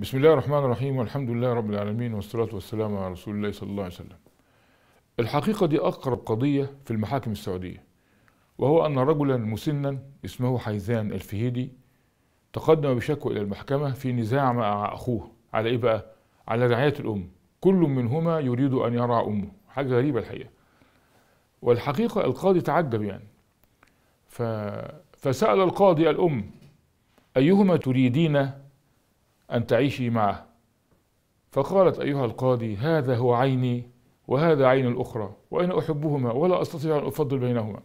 بسم الله الرحمن الرحيم والحمد لله رب العالمين والصلاة والسلام على رسول الله صلى الله عليه وسلم الحقيقة دي أقرب قضية في المحاكم السعودية وهو أن رجلا مسنا اسمه حيزان الفهيدي تقدم بشكوى إلى المحكمة في نزاع مع أخوه على إيه بقى؟ على رعاية الأم كل منهما يريد أن يرعى أمه حاجة غريبة الحقيقة والحقيقة القاضي تعجب يعني ف... فسأل القاضي الأم أيهما تريدين أن تعيشي معه فقالت أيها القاضي هذا هو عيني وهذا عين الأخرى وأنا أحبهما ولا أستطيع أن أفضل بينهما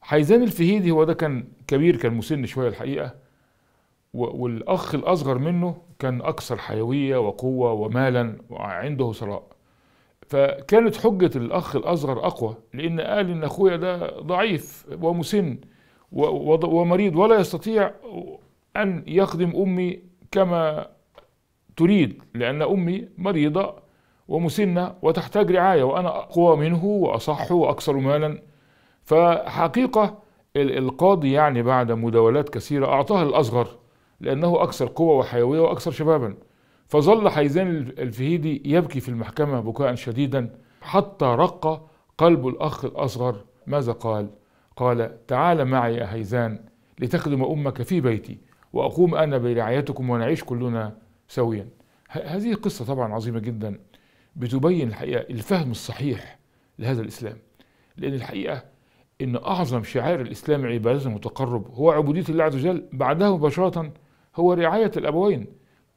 حيزان الفهيدي هو ده كان كبير كان مسن شوية الحقيقة والأخ الأصغر منه كان أكثر حيوية وقوة ومالا وعنده ثراء فكانت حجة الأخ الأصغر أقوى لأن قال إن أخويا ده ضعيف ومسن ومريض ولا يستطيع أن يخدم أمي كما تريد لأن أمي مريضة ومسنة وتحتاج رعاية وأنا أقوى منه وأصح وأكثر مالا فحقيقة القاضي يعني بعد مداولات كثيرة أعطاها الأصغر لأنه أكثر قوة وحيوية وأكثر شبابا فظل حيزان الفهيدي يبكي في المحكمة بكاء شديدا حتى رق قلب الأخ الأصغر ماذا قال؟ قال تعال معي يا هيزان لتخدم أمك في بيتي وأقوم أنا برعايتكم ونعيش كلنا سويا هذه قصة طبعا عظيمة جدا بتبين الحقيقة الفهم الصحيح لهذا الإسلام لأن الحقيقة إن أعظم شعائر الإسلام عبادة المتقرب هو عبودية الله عز وجل بعدها مباشرة هو رعاية الأبوين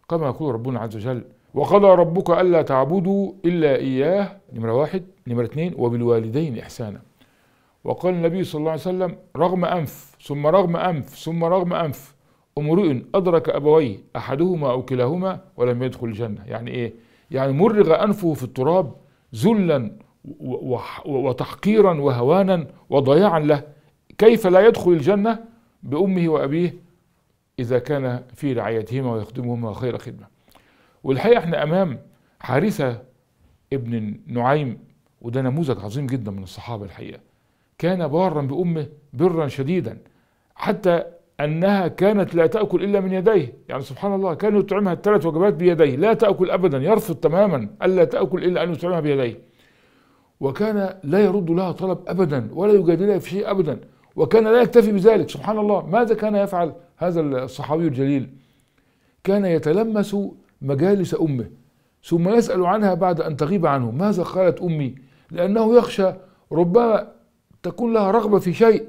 كما يقول ربنا عز وجل وقضى ربك ألا تعبدوا إلا إياه نمرة واحد نمرة اثنين وبالوالدين إحسانا وقال النبي صلى الله عليه وسلم رغم أنف ثم رغم أنف ثم رغم أنف امرؤ أدرك أبويه أحدهما أو كلاهما ولم يدخل الجنة يعني إيه؟ يعني مرغ أنفه في التراب ذلا وتحقيرا وهوانا وضياعا له كيف لا يدخل الجنة بأمه وأبيه إذا كان في رعايتهما ويخدمهما خير خدمة والحقيقة احنا أمام حارثة ابن نعيم وده نموذج عظيم جدا من الصحابة الحقيقة كان بارا بأمه برا شديدا حتى أنها كانت لا تأكل إلا من يديه يعني سبحان الله كان يطعمها الثلاث وجبات بيديه لا تأكل أبدا يرفض تماما ألا تأكل إلا أن يطعمها بيديه وكان لا يرد لها طلب أبدا ولا يجادلها في شيء أبدا وكان لا يكتفي بذلك سبحان الله ماذا كان يفعل هذا الصحابي الجليل كان يتلمس مجالس أمه ثم يسأل عنها بعد أن تغيب عنه ماذا قالت أمي لأنه يخشى ربما تكون لها رغبة في شيء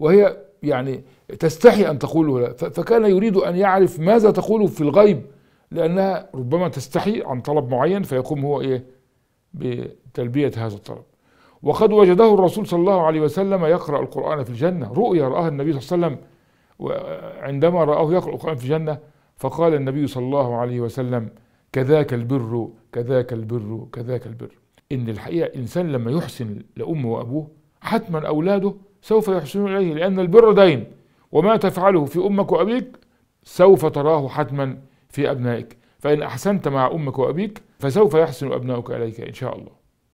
وهي يعني تستحي أن تقوله لا فكان يريد أن يعرف ماذا تقوله في الغيب لأنها ربما تستحي عن طلب معين فيقوم هو إيه بتلبية هذا الطلب وقد وجده الرسول صلى الله عليه وسلم يقرأ القرآن في الجنة رؤيا رآها النبي صلى الله عليه وسلم عندما رآه يقرأ القرآن في الجنة فقال النبي صلى الله عليه وسلم كذاك البر كذاك البر كذاك البر إن الحقيقة إنسان لما يحسن لأمه وأبوه حتما أولاده سوف يحسنون إليه لأن البر دين وما تفعله في أمك وأبيك سوف تراه حتما في أبنائك فإن أحسنت مع أمك وأبيك فسوف يحسن أبنائك إليك إن شاء الله